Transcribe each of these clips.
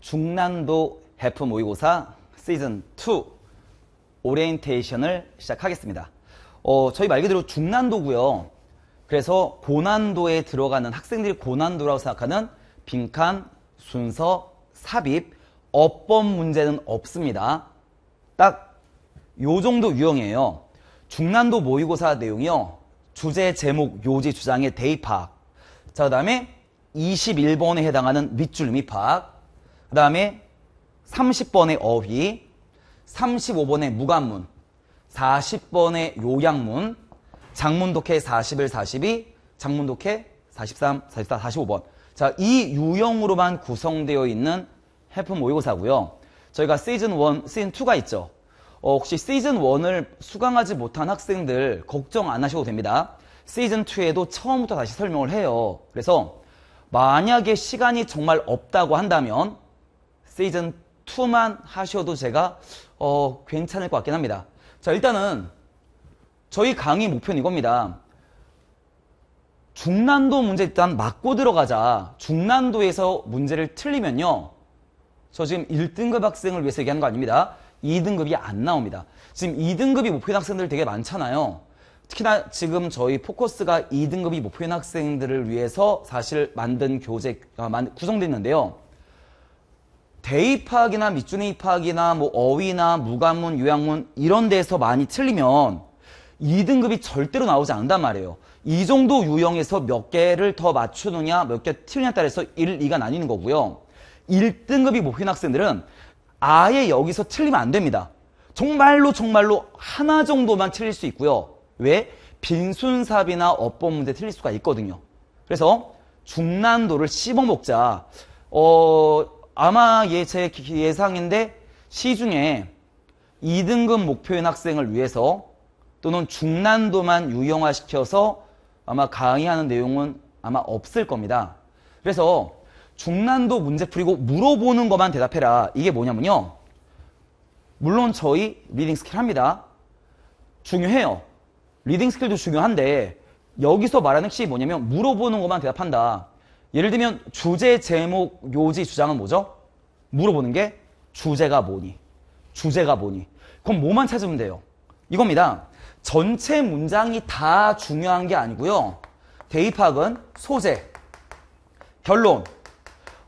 중난도 해프 모의고사 시즌 2 오리엔테이션을 시작하겠습니다. 어, 저희 말 그대로 중난도고요. 그래서 고난도에 들어가는 학생들이 고난도라고 생각하는 빈칸, 순서, 삽입, 어법 문제는 없습니다. 딱 요 정도 유형이에요. 중난도 모의고사 내용이요. 주제, 제목, 요지, 주장의 대입학. 자, 그 다음에 21번에 해당하는 밑줄 미입학 그 다음에 30번의 어휘, 35번의 무관문, 40번의 요양문, 장문독해 41, 42, 장문독해 43, 44, 45번. 자, 이 유형으로만 구성되어 있는 해프 모의고사고요. 저희가 시즌 1, 시즌 2가 있죠. 어, 혹시 시즌 1을 수강하지 못한 학생들 걱정 안 하셔도 됩니다. 시즌 2에도 처음부터 다시 설명을 해요. 그래서 만약에 시간이 정말 없다고 한다면 시즌 2만 하셔도 제가 어, 괜찮을 것 같긴 합니다. 자 일단은 저희 강의 목표는 이겁니다. 중난도 문제 일단 막고 들어가자. 중난도에서 문제를 틀리면요. 저 지금 1등급 학생을 위해서 얘기하는 거 아닙니다. 2등급이 안 나옵니다. 지금 2등급이 목표인 학생들 되게 많잖아요. 특히나 지금 저희 포커스가 2등급이 목표인 학생들을 위해서 사실 만든 교재 어, 구성됐는데요. 대입학이나 밑줄입학이나 뭐 어휘나 무관문, 요양문 이런 데서 많이 틀리면 2등급이 절대로 나오지 않는단 말이에요. 이 정도 유형에서 몇 개를 더 맞추느냐, 몇 개 틀리냐에 따라서 1, 2가 나뉘는 거고요. 1등급이 목표인 뭐 학생들은 아예 여기서 틀리면 안 됩니다. 정말로 정말로 하나 정도만 틀릴 수 있고요. 왜? 빈순삽이나 어법 문제 틀릴 수가 있거든요. 그래서 중난도를 씹어먹자. 어, 아마 예, 제 예상인데 시중에 2등급 목표인 학생을 위해서 또는 중난도만 유형화시켜서 아마 강의하는 내용은 아마 없을 겁니다. 그래서 중난도 문제 풀이고 물어보는 것만 대답해라. 이게 뭐냐면요. 물론 저희 리딩 스킬 합니다. 중요해요. 리딩 스킬도 중요한데 여기서 말하는 핵이 뭐냐면 물어보는 것만 대답한다. 예를 들면 주제, 제목, 요지, 주장은 뭐죠? 물어보는 게 주제가 뭐니? 주제가 뭐니? 그럼 뭐만 찾으면 돼요? 이겁니다. 전체 문장이 다 중요한 게 아니고요. 대입 학은 소재, 결론,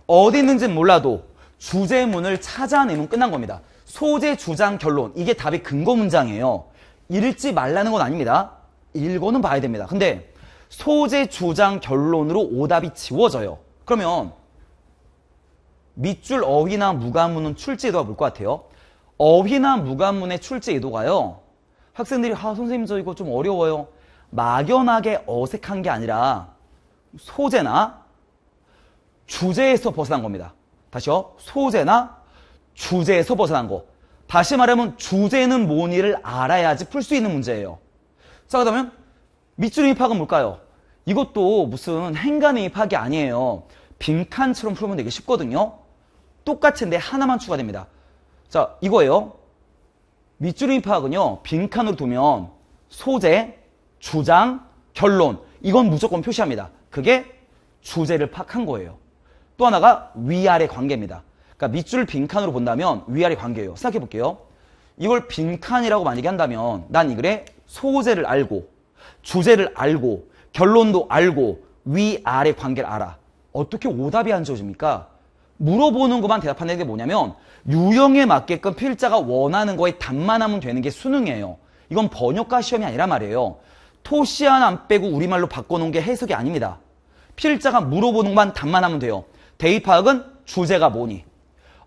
어디 있는지는 몰라도 주제문을 찾아내면 끝난 겁니다. 소재, 주장, 결론 이게 답의 근거 문장이에요. 읽지 말라는 건 아닙니다. 읽어는 봐야 됩니다. 근데 소재, 주장, 결론으로 오답이 지워져요. 그러면 밑줄 어휘나 무관문은 출제 의도가 뭘 것 같아요? 어휘나 무관문의 출제 의도가요. 학생들이 아 선생님 저 이거 좀 어려워요. 막연하게 어색한 게 아니라 소재나 주제에서 벗어난 겁니다. 다시요. 소재나 주제에서 벗어난 거. 다시 말하면 주제는 뭔니를 알아야지 풀 수 있는 문제예요. 자, 그러면 밑줄임 입학은 뭘까요? 이것도 무슨 행간의 입학이 아니에요. 빈칸처럼 풀면 되게 쉽거든요. 똑같은데 하나만 추가됩니다. 자, 이거예요. 밑줄임 파학은요 빈칸으로 두면 소재, 주장, 결론 이건 무조건 표시합니다. 그게 주제를 파악한 거예요. 또 하나가 위아래 관계입니다. 그러니까 밑줄 빈칸으로 본다면 위아래 관계예요. 생각해 볼게요. 이걸 빈칸이라고 만약에 한다면 난 이 글의 소재를 알고 주제를 알고 결론도 알고 위아래 관계를 알아. 어떻게 오답이 안지워집니까 물어보는 것만 대답하는 게 뭐냐면 유형에 맞게끔 필자가 원하는 거에 답만 하면 되는 게 수능이에요. 이건 번역가 시험이 아니라 말이에요. 토시 하나 안 빼고 우리말로 바꿔놓은 게 해석이 아닙니다. 필자가 물어보는 것만 답만 하면 돼요. 대입 파악은 주제가 뭐니?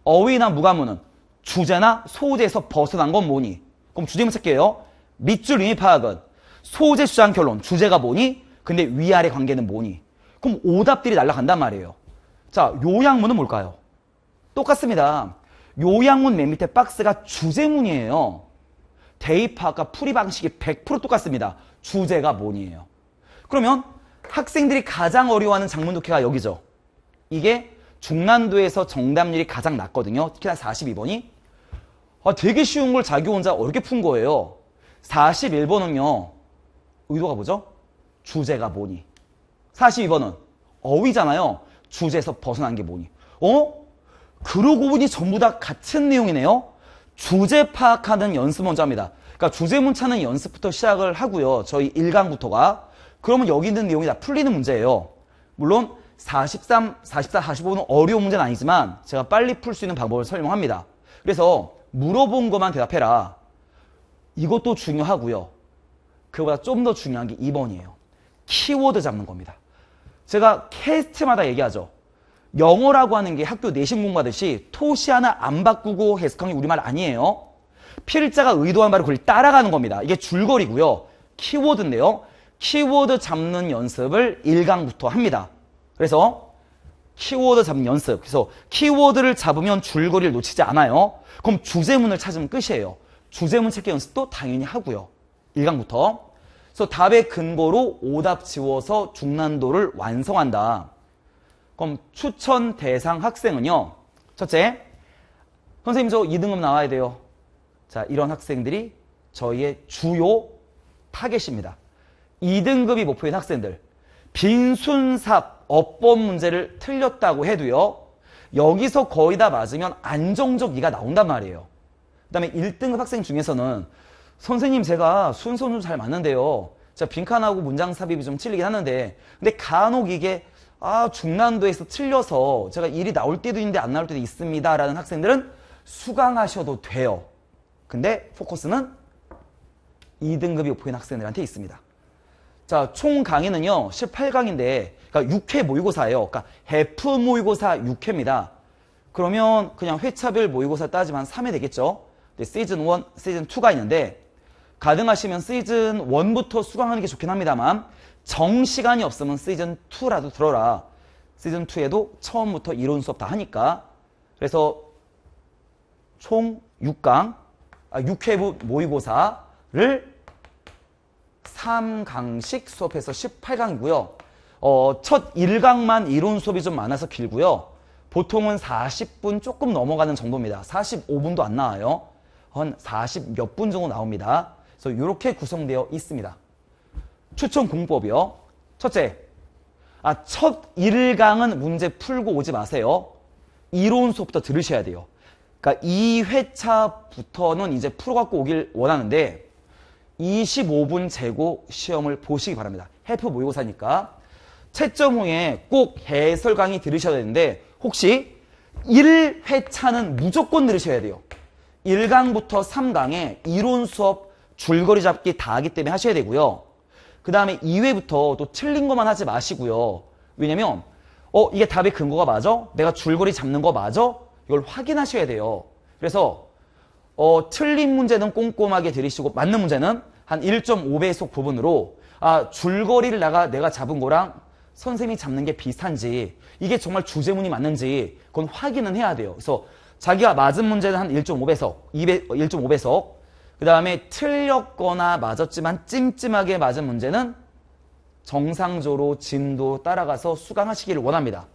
어휘나 무가문은 주제나 소재에서 벗어난 건 뭐니? 그럼 주제문 찾기예요. 밑줄 임의 파악은 소재 수상 결론 주제가 뭐니? 근데 위아래 관계는 뭐니? 그럼 오답들이 날라간단 말이에요. 자, 요양문은 뭘까요? 똑같습니다. 요양문 맨 밑에 박스가 주제문이에요. 대입학과 풀이 방식이 100% 똑같습니다. 주제가 뭐니에요. 그러면 학생들이 가장 어려워하는 장문 독해가 여기죠. 이게 중난도에서 정답률이 가장 낮거든요. 특히나 42번이. 아, 되게 쉬운 걸 자기 혼자 어렵게 푼 거예요. 41번은요. 의도가 뭐죠? 주제가 뭐니? 42번은 어휘잖아요. 주제에서 벗어난 게 뭐니? 어? 그러고 보니 전부 다 같은 내용이네요. 주제 파악하는 연습 먼저 합니다. 그러니까 주제 문찾는 연습부터 시작을 하고요. 저희 1강부터가. 그러면 여기 있는 내용이 다 풀리는 문제예요. 물론 43, 44, 45는 어려운 문제는 아니지만 제가 빨리 풀 수 있는 방법을 설명합니다. 그래서 물어본 것만 대답해라. 이것도 중요하고요. 그보다 좀 더 중요한 게 2번이에요. 키워드 잡는 겁니다. 제가 캐스트마다 얘기하죠. 영어라고 하는 게 학교 내신 공부하듯이 토시 하나 안 바꾸고 해석한 게 우리말 아니에요. 필자가 의도한 바로 그걸 따라가는 겁니다. 이게 줄거리고요. 키워드인데요. 키워드 잡는 연습을 1강부터 합니다. 그래서 키워드 잡는 연습. 그래서 키워드를 잡으면 줄거리를 놓치지 않아요. 그럼 주제문을 찾으면 끝이에요. 주제문 찾기 연습도 당연히 하고요. 1강부터. 그래서 답의 근거로 오답 지워서 중난도를 완성한다. 그럼 추천 대상 학생은요. 첫째, 선생님 저 2등급 나와야 돼요. 자, 이런 학생들이 저희의 주요 타겟입니다. 2등급이 목표인 학생들. 빈순삽, 어법 문제를 틀렸다고 해도요. 여기서 거의 다 맞으면 안정적 이가 나온단 말이에요. 그 다음에 1등급 학생 중에서는 선생님 제가 순서 는잘 맞는데요. 자 빈칸하고 문장 삽입이 좀 틀리긴 하는데 근데 간혹 이게 아 중난도에서 틀려서 제가 일이 나올 때도 있는데 안 나올 때도 있습니다 라는 학생들은 수강하셔도 돼요 근데 포커스는 2등급이 오프인 학생들한테 있습니다 자 총 강의는요 18강인데 그러니까 6회 모의고사예요 그러니까 해프 모의고사 6회입니다 그러면 그냥 회차별 모의고사 따지면 3회 되겠죠 근데 시즌 1, 시즌 2가 있는데 가능하시면 시즌 1부터 수강하는 게 좋긴 합니다만 정시간이 없으면 시즌 2라도 들어라. 시즌 2에도 처음부터 이론 수업 다 하니까. 그래서 총 6강, 아, 6회부 모의고사를 3강씩 수업해서 18강이고요. 어, 첫 1강만 이론 수업이 좀 많아서 길고요. 보통은 40분 조금 넘어가는 정도입니다. 45분도 안 나와요. 한 40 몇 분 정도 나옵니다. 그래서 이렇게 구성되어 있습니다. 추천 공법이요. 첫째, 아, 첫 1강은 문제 풀고 오지 마세요. 이론 수업부터 들으셔야 돼요. 그러니까 2회차부터는 이제 풀어갖고 오길 원하는데 25분 재고 시험을 보시기 바랍니다. 해프 모의고사니까 채점 후에 꼭 해설 강의 들으셔야 되는데 혹시 1회차는 무조건 들으셔야 돼요. 1강부터 3강에 이론 수업 줄거리 잡기 다 하기 때문에 하셔야 되고요. 그 다음에 2회부터 또 틀린 것만 하지 마시고요. 왜냐면 어 이게 답의 근거가 맞아? 내가 줄거리 잡는 거 맞아? 이걸 확인하셔야 돼요. 그래서 어, 틀린 문제는 꼼꼼하게 들이시고 맞는 문제는 한 1.5배속 부분으로 아 줄거리를 내가 내가 잡은 거랑 선생님이 잡는 게 비슷한지 이게 정말 주제문이 맞는지 그건 확인은 해야 돼요. 그래서 자기가 맞은 문제는 한 1.5배속, 2배, 1.5배속 그 다음에 틀렸거나 맞았지만 찜찜하게 맞은 문제는 정상조로 진도 따라가서 수강하시기를 원합니다.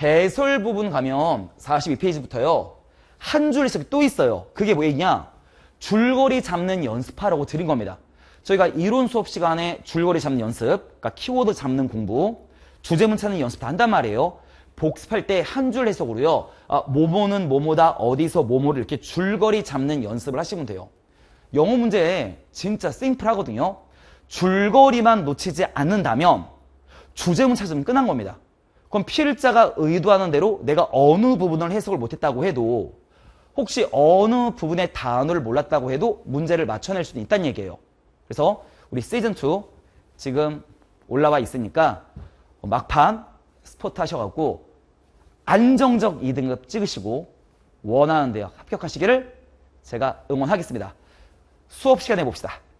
해설 부분 가면 42페이지부터요. 한 줄씩 또 있어요. 그게 뭐냐? 줄거리 잡는 연습하라고 드린 겁니다. 저희가 이론 수업 시간에 줄거리 잡는 연습, 그러니까 키워드 잡는 공부, 주제문 찾는 연습 도 한단 말이에요. 복습할 때 한 줄 해석으로요. 아, 모모는 모모다 어디서 모모를 이렇게 줄거리 잡는 연습을 하시면 돼요. 영어 문제 진짜 심플하거든요. 줄거리만 놓치지 않는다면 주제문 찾으면 끝난 겁니다. 그럼 필자가 의도하는 대로 내가 어느 부분을 해석을 못했다고 해도 혹시 어느 부분의 단어를 몰랐다고 해도 문제를 맞춰낼 수는 있다는 얘기예요. 그래서 우리 시즌2 지금 올라와 있으니까 막판 스포트 하셔갖고 안정적 2등급 찍으시고 원하는 대학 합격하시기를 제가 응원하겠습니다. 수업 시간에 봅시다.